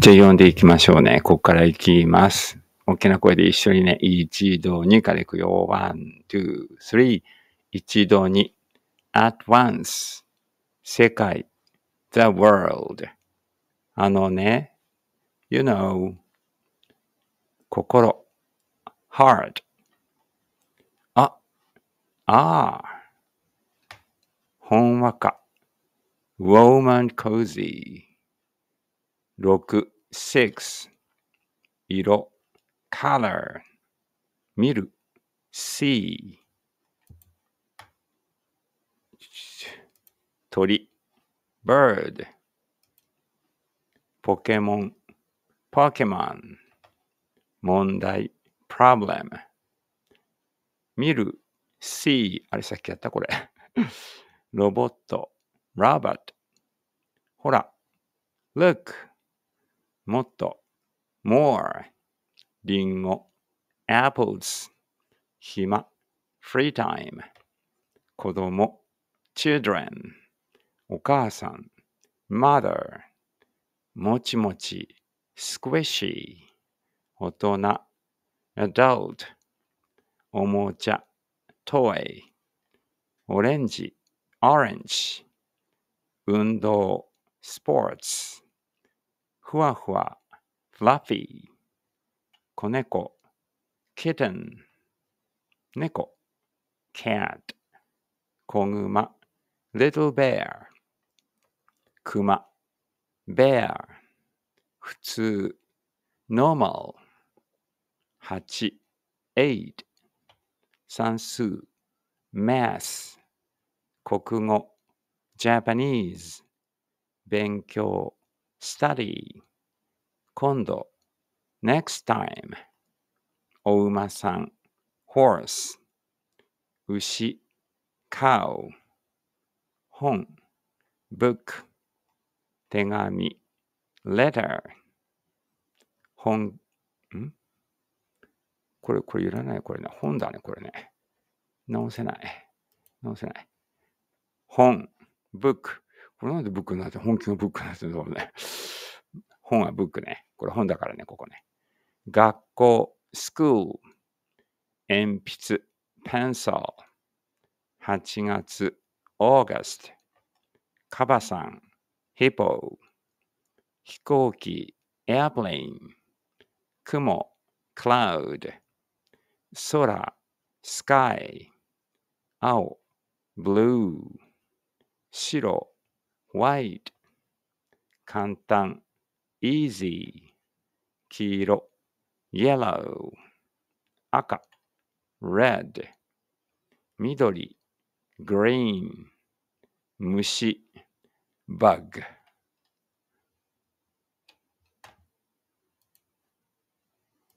じゃあ読んでいきましょうね。ここからいきます。大きな声で一緒にね、一度にからいくよ。one, two, three. 一度に。at once. 世界。the world. あのね。you know. 心。h a r d あ。ああ。ほんわか。woman cozy. 六、six 色 color 見る see 鳥 bird ポケモンポケモン問題 problem 見る see あれさっきやったこれロボット robot ほら look もっと more リンゴ apples 暇 free time 子供 children お母さん mother もちもち squishy 大人 adult おもちゃ toy オレンジ orange 運動 sports ふわふわ、フラフィー、子猫、kitten、猫、cat、子熊、little bear、熊、bear、普通、normal、8、aid、算数、math、国語、Japanese、勉強、study 今度 next time お馬さん horse 牛 cow 本 book 手紙 letter 本んこれ、これいらない、これね。本だね、これね。直せない。直せない。本、book、これなんでブックなって本気のブックなってるんだろね。本はブックね。これ本だからね、ここね。学校、スクール、鉛筆、ペンソー、8月、オーガスト、カバさん、ヒポー、飛行機、エアプレイン、雲、クラウド、空、スカイ、青、ブルー、白、w i t e 簡単 easy 黄色 yellow 赤 red 緑 green 虫 bug